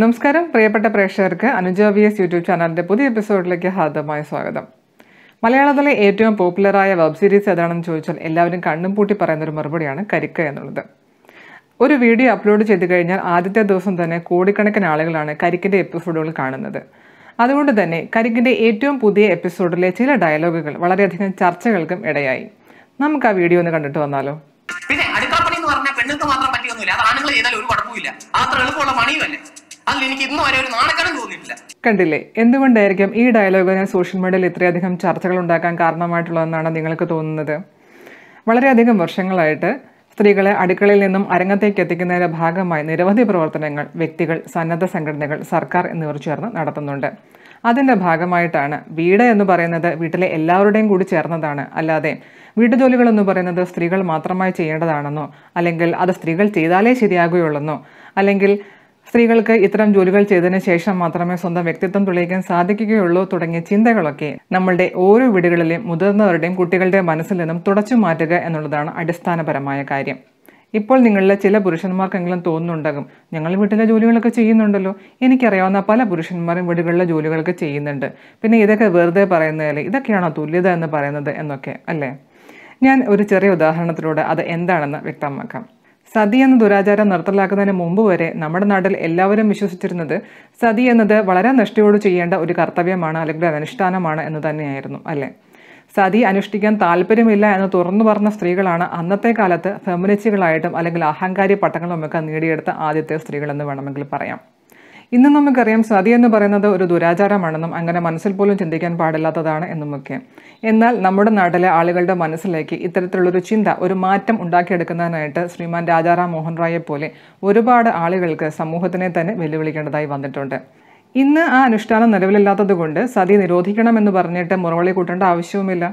നമസ്കാരം പ്രിയപ്പെട്ട പ്രേക്ഷകർക്ക് അനുജ വി എസ് യൂട്യൂബ് ചാനലിൻ്റെ പുതിയ എപ്പിസോഡിലേക്ക് ഹാർദമായ സ്വാഗതം മലയാളത്തിലെ ഏറ്റവും പോപ്പുലറായ വെബ് സീരീസ് ഏതാണെന്ന് ചോദിച്ചാൽ എല്ലാവരും കണ്ണും പൂട്ടി പറയുന്ന ഒരു മറുപടിയാണ് കരിക്ക എന്നുള്ളത് ഒരു വീഡിയോ അപ്ലോഡ് ചെയ്ത് കഴിഞ്ഞാൽ ആദ്യത്തെ ദിവസം തന്നെ കോടിക്കണക്കിന് ആളുകളാണ് കരിക്കിൻ്റെ എപ്പിസോഡുകൾ കാണുന്നത് അതുകൊണ്ട് തന്നെ കരിക്കിൻ്റെ ഏറ്റവും പുതിയ എപ്പിസോഡിലെ ചില ഡയലോഗുകൾ വളരെയധികം ചർച്ചകൾക്കും ഇടയായി നമുക്ക് ആ വീഡിയോ ഒന്ന് കണ്ടിട്ട് വന്നാലോ പിന്നെ അടുക്കളപ്പണി എന്ന് പറഞ്ഞാൽ പെണ്ണുങ്ങൾക്ക് മാത്രം പറ്റിയൊന്നുമില്ല അത് ആണുങ്ങൾ ചെയ്താൽ ഒരു കുഴപ്പമില്ല അത്ര എളുപ്പമുള്ള പണിയുമല്ലേ അതിൽ എനിക്ക് ഇന്ന് വരെ ഒരു നാണക്കേടും തോന്നിയിട്ടില്ല കണ്ടില്ലേ എന്തുകൊണ്ടായിരിക്കും ഈ ഡയലോഗിന് സോഷ്യൽ മീഡിയയിൽ ഇത്രയധികം ചർച്ചകൾ ഉണ്ടാക്കാൻ കാരണമായിട്ടുള്ളതെന്നാണ് നിങ്ങൾക്ക് തോന്നുന്നത് വളരെയധികം വർഷങ്ങളായിട്ട് സ്ത്രീകളെ അടുക്കളയിൽ നിന്നും അരങ്ങത്തേക്ക് എത്തിക്കുന്നതിന്റെ ഭാഗമായി നിരവധി പ്രവർത്തനങ്ങൾ വ്യക്തികൾ സന്നദ്ധ സംഘടനകൾ സർക്കാർ എന്നിവർ ചേർന്ന് നടത്തുന്നുണ്ട് അതിന്റെ ഭാഗമായിട്ടാണ് വീട് എന്ന് പറയുന്നത് വീട്ടിലെ എല്ലാവരുടെയും കൂടി ചേർന്നതാണ് അല്ലാതെ വീട്ടുജോലികൾ എന്ന് പറയുന്നത് സ്ത്രീകൾ മാത്രമായി ചെയ്യേണ്ടതാണെന്നോ അല്ലെങ്കിൽ അത് സ്ത്രീകൾ ചെയ്താലേ ശരിയാകുകയുള്ളെന്നോ അല്ലെങ്കിൽ സ്ത്രീകൾക്ക് ഇത്തരം ജോലികൾ ചെയ്തതിന് ശേഷം മാത്രമേ സ്വന്തം വ്യക്തിത്വം തെളിയിക്കാൻ സാധിക്കുകയുള്ളൂ തുടങ്ങിയ ചിന്തകളൊക്കെ നമ്മളുടെ ഓരോ വീടുകളിലെയും മുതിർന്നവരുടെയും കുട്ടികളുടെ മനസ്സിൽ നിന്നും തുടച്ചു മാറ്റുക എന്നുള്ളതാണ് അടിസ്ഥാനപരമായ കാര്യം ഇപ്പോൾ നിങ്ങളിലെ ചില പുരുഷന്മാർക്കെങ്കിലും തോന്നുന്നുണ്ടാകും ഞങ്ങൾ വീട്ടിലെ ജോലികളൊക്കെ ചെയ്യുന്നുണ്ടല്ലോ എനിക്കറിയാവുന്ന പല പുരുഷന്മാരും വീടുകളിലെ ജോലികളൊക്കെ ചെയ്യുന്നുണ്ട് പിന്നെ ഇതൊക്കെ വെറുതെ പറയുന്നതല്ലേ ഇതൊക്കെയാണോ തുല്യത എന്ന് പറയുന്നത് എന്നൊക്കെ അല്ലേ ഞാൻ ഒരു ചെറിയ ഉദാഹരണത്തിലൂടെ അത് എന്താണെന്ന് വ്യക്തമാക്കാം സതി എന്ന ദുരാചാരം നിർത്തലാക്കുന്നതിന് മുമ്പ് വരെ നമ്മുടെ നാട്ടിൽ എല്ലാവരും വിശ്വസിച്ചിരുന്നത് സതി എന്നത് വളരെ നിഷ്ഠയോട് ചെയ്യേണ്ട ഒരു കർത്തവ്യമാണ് അല്ലെങ്കിൽ ഒരു അനുഷ്ഠാനമാണ് എന്ന് തന്നെയായിരുന്നു അല്ലേ സതി അനുഷ്ഠിക്കാൻ താല്പര്യമില്ല എന്ന് തുറന്നു പറഞ്ഞ സ്ത്രീകളാണ് അന്നത്തെ കാലത്ത് ഫെമിനിസ്റ്റുകളായിട്ടും അല്ലെങ്കിൽ അഹങ്കാരി പട്ടങ്ങളുമൊക്കെ നേടിയെടുത്ത ആദ്യത്തെ സ്ത്രീകളെന്ന് വേണമെങ്കിൽ പറയാം ഇന്ന് നമുക്കറിയാം സതി എന്ന് പറയുന്നത് ഒരു ദുരാചാരമാണെന്നും അങ്ങനെ മനസ്സിൽ പോലും ചിന്തിക്കാൻ പാടില്ലാത്തതാണ് എന്നുമൊക്കെ എന്നാൽ നമ്മുടെ നാട്ടിലെ ആളുകളുടെ മനസ്സിലേക്ക് ഇത്തരത്തിലുള്ളൊരു ചിന്ത ഒരു മാറ്റം ഉണ്ടാക്കിയെടുക്കുന്നതിനായിട്ട് ശ്രീമാൻ രാജാറാം മോഹൻ റായെ പോലെ ഒരുപാട് ആളുകൾക്ക് സമൂഹത്തിനെ തന്നെ വെല്ലുവിളിക്കേണ്ടതായി വന്നിട്ടുണ്ട് ഇന്ന് ആ അനുഷ്ഠാനം നിലവിലില്ലാത്തതുകൊണ്ട് സതി നിരോധിക്കണമെന്ന് പറഞ്ഞിട്ട് മുറവളി കൂട്ടേണ്ട ആവശ്യവുമില്ല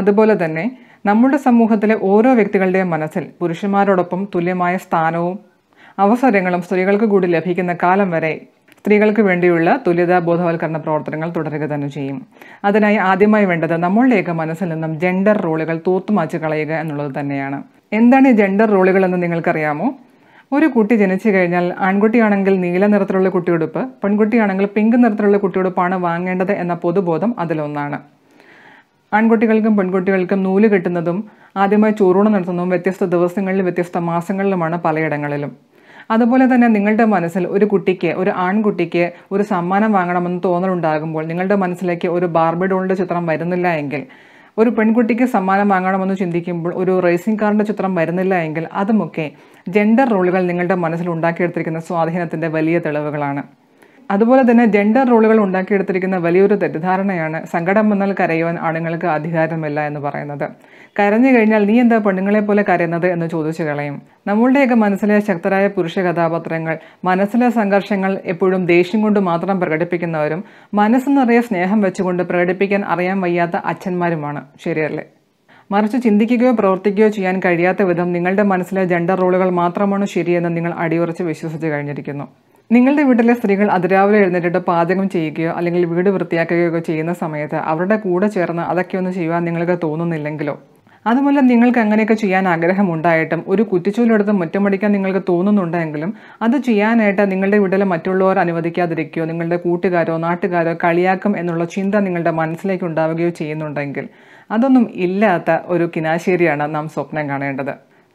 അതുപോലെ തന്നെ നമ്മുടെ സമൂഹത്തിലെ ഓരോ വ്യക്തികളുടെയും മനസ്സിൽ പുരുഷന്മാരോടൊപ്പം തുല്യമായ സ്ഥാനവും അവസരങ്ങളും സ്ത്രീകൾക്ക് കൂടി ലഭിക്കുന്ന കാലം വരെ സ്ത്രീകൾക്ക് വേണ്ടിയുള്ള തുല്യതാ ബോധവൽക്കരണ പ്രവർത്തനങ്ങൾ തുടരുക തന്നെ ചെയ്യും അതിനായി ആദ്യമായി വേണ്ടത് നമ്മളുടെയൊക്കെ മനസ്സിൽ നിന്നും ജെൻഡർ റോളുകൾ തൂത്തുമാച്ചു കളയുക എന്നുള്ളത് തന്നെയാണ് എന്താണ് ഈ ജെൻഡർ റോളുകൾ എന്ന് നിങ്ങൾക്കറിയാമോ ഒരു കുട്ടി ജനിച്ചു കഴിഞ്ഞാൽ ആൺകുട്ടിയാണെങ്കിൽ നീല നിറത്തിലുള്ള കുട്ടിയുടുപ്പ് പെൺകുട്ടിയാണെങ്കിൽ പിങ്ക് നിറത്തിലുള്ള കുട്ടിയുടുപ്പാണ് വാങ്ങേണ്ടത് എന്ന പൊതുബോധം അതിലൊന്നാണ് ആൺകുട്ടികൾക്കും പെൺകുട്ടികൾക്കും നൂല് കെട്ടുന്നതും ആദ്യമായി ചൂറൂണ് നടത്തുന്നതും വ്യത്യസ്ത ദിവസങ്ങളിലും വ്യത്യസ്ത മാസങ്ങളിലുമാണ് പലയിടങ്ങളിലും അതുപോലെ തന്നെ നിങ്ങളുടെ മനസ്സിൽ ഒരു കുട്ടിക്ക് ഒരു ആൺകുട്ടിക്ക് ഒരു സമ്മാനം വാങ്ങണമെന്ന് തോന്നലുണ്ടാകുമ്പോൾ നിങ്ങളുടെ മനസ്സിലേക്ക് ഒരു ബാർബി ചിത്രം വരുന്നില്ല എങ്കിൽ ഒരു പെൺകുട്ടിക്ക് സമ്മാനം വാങ്ങണമെന്ന് ചിന്തിക്കുമ്പോൾ ഒരു റേസിംഗ് കാറിൻ്റെ ചിത്രം വരുന്നില്ല എങ്കിൽ അതുമൊക്കെ ജെൻഡർ റോളുകൾ നിങ്ങളുടെ മനസ്സിൽ ഉണ്ടാക്കിയെടുത്തിരിക്കുന്ന സ്വാധീനത്തിൻ്റെ വലിയ തെളിവുകളാണ് അതുപോലെ തന്നെ ജെൻഡർ റോളുകൾ ഉണ്ടാക്കിയെടുത്തിരിക്കുന്ന വലിയൊരു തെറ്റിദ്ധാരണയാണ് സങ്കടം വന്നാൽ കരയുവാൻ ആണുങ്ങൾക്ക് അധികാരമില്ല എന്ന് പറയുന്നത് കരഞ്ഞു കഴിഞ്ഞാൽ നീ എന്താ പെണ്ണുങ്ങളെ പോലെ കരയുന്നത് എന്ന് ചോദിച്ചു കളയും നമ്മളുടെയൊക്കെ മനസ്സിലെ ശക്തരായ പുരുഷ കഥാപാത്രങ്ങൾ മനസ്സിലെ സംഘർഷങ്ങൾ എപ്പോഴും ദേഷ്യം കൊണ്ട് മാത്രം പ്രകടിപ്പിക്കുന്നവരും മനസ്സ് നിറയെ സ്നേഹം വെച്ചുകൊണ്ട് പ്രകടിപ്പിക്കാൻ അറിയാൻ വയ്യാത്ത അച്ഛന്മാരുമാണ് ശരിയല്ലേ മറിച്ച് ചിന്തിക്കുകയോ പ്രവർത്തിക്കുകയോ ചെയ്യാൻ കഴിയാത്ത വിധം നിങ്ങളുടെ മനസ്സിലെ ജെൻഡർ റോളുകൾ മാത്രമാണ് ശരിയെന്ന് നിങ്ങൾ അടിയുറച്ച് വിശ്വസിച്ച് കഴിഞ്ഞിരിക്കുന്നു നിങ്ങളുടെ വീട്ടിലെ സ്ത്രീകൾ അതിരാവിലെ എഴുന്നേറ്റിട്ട് പാചകം ചെയ്യുകയോ അല്ലെങ്കിൽ വീട് വൃത്തിയാക്കുകയോ ചെയ്യുന്ന സമയത്ത് അവരുടെ കൂടെ ചേർന്ന് അതൊക്കെ ഒന്ന് ചെയ്യുവാൻ നിങ്ങൾക്ക് തോന്നുന്നില്ലെങ്കിലോ അതുപോലെ നിങ്ങൾക്ക് അങ്ങനെയൊക്കെ ചെയ്യാൻ ആഗ്രഹമുണ്ടായിട്ടും ഒരു കുറ്റിച്ചൂലെടുത്ത് പഠിക്കാൻ നിങ്ങൾക്ക് തോന്നുന്നുണ്ടെങ്കിലും അത് ചെയ്യാനായിട്ട് നിങ്ങളുടെ വീട്ടിലെ മറ്റുള്ളവർ അനുവദിക്കാതിരിക്കുകയോ നിങ്ങളുടെ കൂട്ടുകാരോ നാട്ടുകാരോ കളിയാക്കും എന്നുള്ള ചിന്ത നിങ്ങളുടെ മനസ്സിലേക്ക് ഉണ്ടാവുകയോ ചെയ്യുന്നുണ്ടെങ്കിൽ അതൊന്നും ഇല്ലാത്ത ഒരു കിനാശേരിയാണ് നാം സ്വപ്നം കാണേണ്ടത്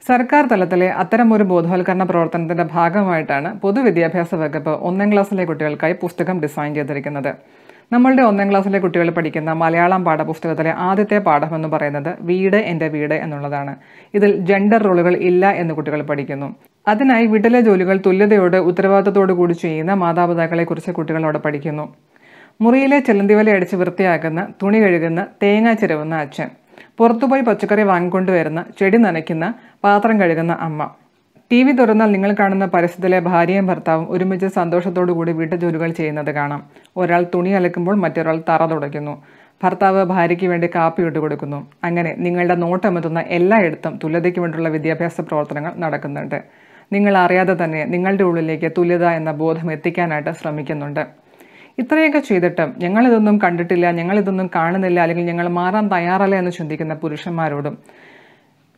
സർക്കാർ തലത്തിലെ അത്തരമൊരു ബോധവൽക്കരണ പ്രവർത്തനത്തിന്റെ ഭാഗമായിട്ടാണ് പൊതുവിദ്യാഭ്യാസ വകുപ്പ് ഒന്നാം ക്ലാസ്സിലെ കുട്ടികൾക്കായി പുസ്തകം ഡിസൈൻ ചെയ്തിരിക്കുന്നത് നമ്മളുടെ ഒന്നാം ക്ലാസ്സിലെ കുട്ടികൾ പഠിക്കുന്ന മലയാളം പാഠപുസ്തകത്തിലെ ആദ്യത്തെ പാഠം എന്ന് പറയുന്നത് വീട് എന്റെ വീട് എന്നുള്ളതാണ് ഇതിൽ ജെൻഡർ റോളുകൾ ഇല്ല എന്ന് കുട്ടികൾ പഠിക്കുന്നു അതിനായി വീട്ടിലെ ജോലികൾ തുല്യതയോട് ഉത്തരവാദിത്തത്തോടു കൂടി ചെയ്യുന്ന മാതാപിതാക്കളെക്കുറിച്ച് കുട്ടികളോട് പഠിക്കുന്നു മുറിയിലെ ചെലന്തിവല അടിച്ച് വൃത്തിയാക്കുന്ന തുണി കഴുകുന്ന തേങ്ങ ചിരവുന്ന അച്ഛൻ പുറത്തുപോയി പച്ചക്കറി വരുന്ന ചെടി നനയ്ക്കുന്ന പാത്രം കഴുകുന്ന അമ്മ ടി വി തുറന്നാൽ നിങ്ങൾ കാണുന്ന പരസ്യത്തിലെ ഭാര്യയും ഭർത്താവും ഒരുമിച്ച് സന്തോഷത്തോടു കൂടി വീട്ടുജോലികൾ ചെയ്യുന്നത് കാണാം ഒരാൾ തുണി അലക്കുമ്പോൾ മറ്റൊരാൾ തറ തുടയ്ക്കുന്നു ഭർത്താവ് ഭാര്യയ്ക്ക് വേണ്ടി കാപ്പി ഇട്ട് കൊടുക്കുന്നു അങ്ങനെ നിങ്ങളുടെ നോട്ടമെത്തുന്ന എല്ലായിടത്തും തുല്യതയ്ക്ക് വേണ്ടിയുള്ള വിദ്യാഭ്യാസ പ്രവർത്തനങ്ങൾ നടക്കുന്നുണ്ട് നിങ്ങൾ അറിയാതെ തന്നെ നിങ്ങളുടെ ഉള്ളിലേക്ക് തുല്യത എന്ന ബോധം എത്തിക്കാനായിട്ട് ശ്രമിക്കുന്നുണ്ട് ഇത്രയൊക്കെ ചെയ്തിട്ടും ഞങ്ങളിതൊന്നും കണ്ടിട്ടില്ല ഞങ്ങളിതൊന്നും കാണുന്നില്ല അല്ലെങ്കിൽ ഞങ്ങൾ മാറാൻ തയ്യാറല്ല എന്ന് ചിന്തിക്കുന്ന പുരുഷന്മാരോടും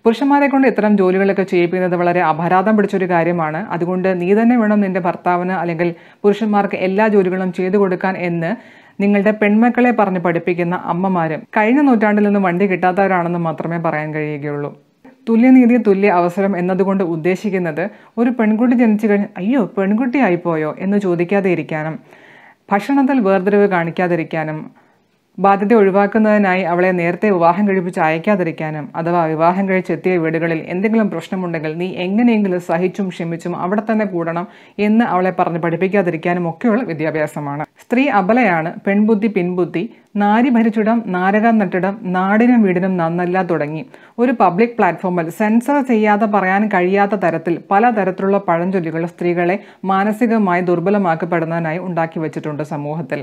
പുരുഷന്മാരെ കൊണ്ട് ഇത്തരം ജോലികളൊക്കെ ചെയ്യിപ്പിക്കുന്നത് വളരെ അപരാധം പിടിച്ചൊരു കാര്യമാണ് അതുകൊണ്ട് നീ തന്നെ വേണം നിന്റെ ഭർത്താവിന് അല്ലെങ്കിൽ പുരുഷന്മാർക്ക് എല്ലാ ജോലികളും ചെയ്തു കൊടുക്കാൻ എന്ന് നിങ്ങളുടെ പെൺമക്കളെ പറഞ്ഞ് പഠിപ്പിക്കുന്ന അമ്മമാരും കഴിഞ്ഞ നൂറ്റാണ്ടിൽ നിന്ന് വണ്ടി കിട്ടാത്തവരാണെന്ന് മാത്രമേ പറയാൻ കഴിയുകയുള്ളൂ തുല്യനീതി തുല്യ അവസരം എന്നതുകൊണ്ട് ഉദ്ദേശിക്കുന്നത് ഒരു പെൺകുട്ടി ജനിച്ചു കഴിഞ്ഞാൽ അയ്യോ പെൺകുട്ടിയായിപ്പോയോ എന്ന് ചോദിക്കാതെ ഇരിക്കാനും ഭക്ഷണത്തിൽ വേർതിരിവ് കാണിക്കാതിരിക്കാനും ബാധ്യത ഒഴിവാക്കുന്നതിനായി അവളെ നേരത്തെ വിവാഹം കഴിപ്പിച്ച് അയക്കാതിരിക്കാനും അഥവാ വിവാഹം കഴിച്ചെത്തിയ വീടുകളിൽ എന്തെങ്കിലും പ്രശ്നമുണ്ടെങ്കിൽ നീ എങ്ങനെയെങ്കിലും സഹിച്ചും ക്ഷമിച്ചും അവിടെ തന്നെ കൂടണം എന്ന് അവളെ പറഞ്ഞ് പഠിപ്പിക്കാതിരിക്കാനും ഒക്കെയുള്ള വിദ്യാഭ്യാസമാണ് സ്ത്രീ അബലയാണ് പെൺബുദ്ധി പിൻബുദ്ധി നാരി ഭരിച്ചിടം നാരകം നട്ടിടം നാടിനും വീടിനും നന്നല്ല തുടങ്ങി ഒരു പബ്ലിക് പ്ലാറ്റ്ഫോമിൽ സെൻസർ ചെയ്യാതെ പറയാൻ കഴിയാത്ത തരത്തിൽ പലതരത്തിലുള്ള പഴഞ്ചൊല്ലികൾ സ്ത്രീകളെ മാനസികമായി ദുർബലമാക്കപ്പെടുന്നതിനായി ഉണ്ടാക്കി വച്ചിട്ടുണ്ട് സമൂഹത്തിൽ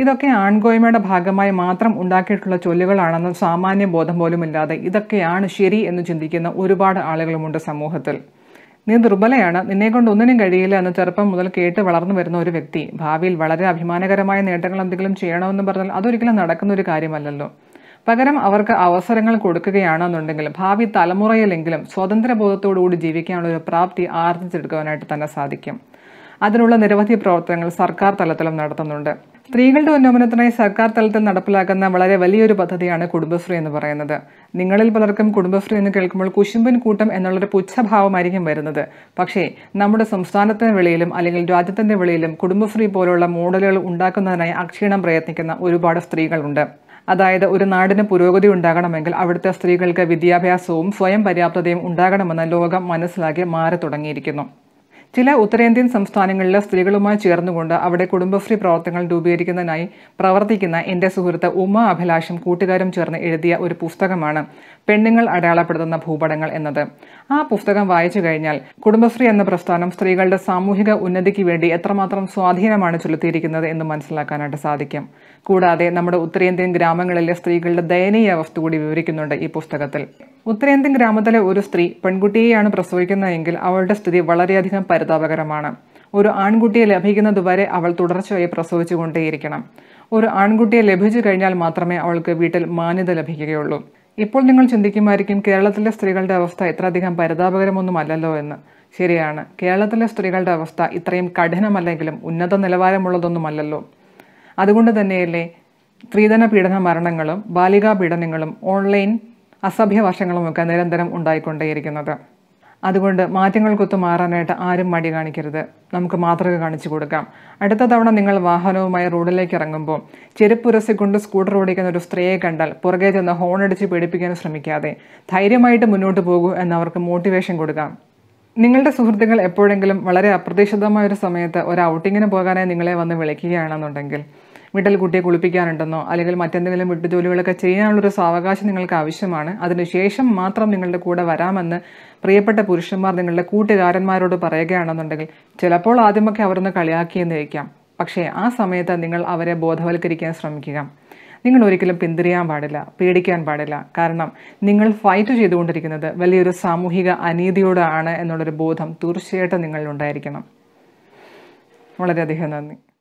ഇതൊക്കെ ആൺകോയ്മയുടെ ഭാഗമായി മാത്രം ഉണ്ടാക്കിയിട്ടുള്ള ചൊല്ലുകളാണെന്ന് സാമാന്യ ബോധം പോലുമില്ലാതെ ഇതൊക്കെയാണ് ശരി എന്ന് ചിന്തിക്കുന്ന ഒരുപാട് ആളുകളുമുണ്ട് സമൂഹത്തിൽ നീ ദുർബലയാണ് നിന്നെക്കൊണ്ട് ഒന്നിനും കഴിയില്ല എന്ന് ചെറുപ്പം മുതൽ കേട്ട് വളർന്നു വരുന്ന ഒരു വ്യക്തി ഭാവിയിൽ വളരെ അഭിമാനകരമായ നേട്ടങ്ങൾ എന്തെങ്കിലും ചെയ്യണമെന്ന് പറഞ്ഞാൽ അതൊരിക്കലും നടക്കുന്ന ഒരു കാര്യമല്ലല്ലോ പകരം അവർക്ക് അവസരങ്ങൾ കൊടുക്കുകയാണെന്നുണ്ടെങ്കിൽ ഭാവി തലമുറയിലെങ്കിലും ബോധത്തോടുകൂടി ജീവിക്കാനുള്ള ഒരു പ്രാപ്തി ആർജിച്ചെടുക്കുവാനായിട്ട് തന്നെ സാധിക്കും അതിനുള്ള നിരവധി പ്രവർത്തനങ്ങൾ സർക്കാർ തലത്തിലും നടത്തുന്നുണ്ട് സ്ത്രീകളുടെ ഉന്നമനത്തിനായി സർക്കാർ തലത്തിൽ നടപ്പിലാക്കുന്ന വളരെ വലിയൊരു പദ്ധതിയാണ് കുടുംബശ്രീ എന്ന് പറയുന്നത് നിങ്ങളിൽ പലർക്കും കുടുംബശ്രീ എന്ന് കേൾക്കുമ്പോൾ കുശുമ്പൻ കൂട്ടം എന്നുള്ളൊരു പുച്ഛഭാവമായിരിക്കും വരുന്നത് പക്ഷേ നമ്മുടെ സംസ്ഥാനത്തിന് വെളിയിലും അല്ലെങ്കിൽ രാജ്യത്തിൻ്റെ വെളിയിലും കുടുംബശ്രീ പോലുള്ള മോഡലുകൾ ഉണ്ടാക്കുന്നതിനായി അക്ഷീണം പ്രയത്നിക്കുന്ന ഒരുപാട് സ്ത്രീകളുണ്ട് അതായത് ഒരു നാടിന് പുരോഗതി ഉണ്ടാകണമെങ്കിൽ അവിടുത്തെ സ്ത്രീകൾക്ക് വിദ്യാഭ്യാസവും സ്വയം പര്യാപ്തതയും ഉണ്ടാകണമെന്ന് ലോകം മനസ്സിലാക്കി മാറി തുടങ്ങിയിരിക്കുന്നു ചില ഉത്തരേന്ത്യൻ സംസ്ഥാനങ്ങളിലെ സ്ത്രീകളുമായി ചേർന്നുകൊണ്ട് അവിടെ കുടുംബശ്രീ പ്രവർത്തനങ്ങൾ രൂപീകരിക്കുന്നതിനായി പ്രവർത്തിക്കുന്ന എന്റെ സുഹൃത്ത് ഉമ അഭിലാഷം കൂട്ടുകാരും ചേർന്ന് എഴുതിയ ഒരു പുസ്തകമാണ് പെണ്ണുങ്ങൾ അടയാളപ്പെടുത്തുന്ന ഭൂപടങ്ങൾ എന്നത് ആ പുസ്തകം വായിച്ചു കഴിഞ്ഞാൽ കുടുംബശ്രീ എന്ന പ്രസ്ഥാനം സ്ത്രീകളുടെ സാമൂഹിക ഉന്നതിക്ക് വേണ്ടി എത്രമാത്രം സ്വാധീനമാണ് ചെലുത്തിയിരിക്കുന്നത് എന്ന് മനസ്സിലാക്കാനായിട്ട് സാധിക്കും കൂടാതെ നമ്മുടെ ഉത്തരേന്ത്യൻ ഗ്രാമങ്ങളിലെ സ്ത്രീകളുടെ ദയനീയ അവസ്ഥ കൂടി വിവരിക്കുന്നുണ്ട് ഈ പുസ്തകത്തിൽ ഉത്തരേന്ത്യൻ ഗ്രാമത്തിലെ ഒരു സ്ത്രീ പെൺകുട്ടിയെയാണ് പ്രസവിക്കുന്നതെങ്കിൽ അവളുടെ സ്ഥിതി വളരെയധികം പരിതാപകരമാണ് ഒരു ആൺകുട്ടിയെ ലഭിക്കുന്നതുവരെ അവൾ തുടർച്ചയായി പ്രസവിച്ചുകൊണ്ടേയിരിക്കണം ഒരു ആൺകുട്ടിയെ ലഭിച്ചു കഴിഞ്ഞാൽ മാത്രമേ അവൾക്ക് വീട്ടിൽ മാന്യത ലഭിക്കുകയുള്ളൂ ഇപ്പോൾ നിങ്ങൾ ചിന്തിക്കുമായിരിക്കും കേരളത്തിലെ സ്ത്രീകളുടെ അവസ്ഥ ഇത്ര പരിതാപകരമൊന്നും അല്ലല്ലോ എന്ന് ശരിയാണ് കേരളത്തിലെ സ്ത്രീകളുടെ അവസ്ഥ ഇത്രയും കഠിനമല്ലെങ്കിലും ഉന്നത നിലവാരമുള്ളതൊന്നുമല്ലല്ലോ അതുകൊണ്ട് തന്നെയല്ലേ സ്ത്രീധന പീഡന മരണങ്ങളും ബാലികാ പീഡനങ്ങളും ഓൺലൈൻ അസഭ്യ വർഷങ്ങളുമൊക്കെ നിരന്തരം ഉണ്ടായിക്കൊണ്ടേയിരിക്കുന്നത് അതുകൊണ്ട് മാറ്റങ്ങൾക്കൊത്തു മാറാനായിട്ട് ആരും മടി കാണിക്കരുത് നമുക്ക് മാതൃക കാണിച്ചു കൊടുക്കാം അടുത്ത തവണ നിങ്ങൾ വാഹനവുമായി റോഡിലേക്ക് ഇറങ്ങുമ്പോൾ ചെരുപ്പ് സ്കൂട്ടർ ഓടിക്കുന്ന ഒരു സ്ത്രീയെ കണ്ടാൽ പുറകെ ചെന്ന് ഹോണടിച്ച് പേടിപ്പിക്കാൻ ശ്രമിക്കാതെ ധൈര്യമായിട്ട് മുന്നോട്ട് പോകൂ എന്നവർക്ക് മോട്ടിവേഷൻ കൊടുക്കാം നിങ്ങളുടെ സുഹൃത്തുക്കൾ എപ്പോഴെങ്കിലും വളരെ അപ്രതീക്ഷിതമായ ഒരു സമയത്ത് ഒരു ഔട്ടിങ്ങിന് പോകാനായി നിങ്ങളെ വന്ന് വിളിക്കുകയാണെന്നുണ്ടെങ്കിൽ വീട്ടിൽ കുട്ടിയെ കുളിപ്പിക്കാനുണ്ടെന്നോ അല്ലെങ്കിൽ മറ്റെന്തെങ്കിലും വീട്ടു ജോലികളൊക്കെ ചെയ്യാനുള്ളൊരു സാവകാശം നിങ്ങൾക്ക് ആവശ്യമാണ് അതിനുശേഷം മാത്രം നിങ്ങളുടെ കൂടെ വരാമെന്ന് പ്രിയപ്പെട്ട പുരുഷന്മാർ നിങ്ങളുടെ കൂട്ടുകാരന്മാരോട് പറയുകയാണെന്നുണ്ടെങ്കിൽ ചിലപ്പോൾ ആദ്യമൊക്കെ അവരൊന്ന് കളിയാക്കിയെന്ന് വയ്ക്കാം പക്ഷേ ആ സമയത്ത് നിങ്ങൾ അവരെ ബോധവൽക്കരിക്കാൻ ശ്രമിക്കുക നിങ്ങൾ ഒരിക്കലും പിന്തിരിയാൻ പാടില്ല പേടിക്കാൻ പാടില്ല കാരണം നിങ്ങൾ ഫൈറ്റ് ചെയ്തുകൊണ്ടിരിക്കുന്നത് വലിയൊരു സാമൂഹിക അനീതിയോടാണ് എന്നുള്ളൊരു ബോധം തീർച്ചയായിട്ടും നിങ്ങളിലുണ്ടായിരിക്കണം വളരെയധികം നന്ദി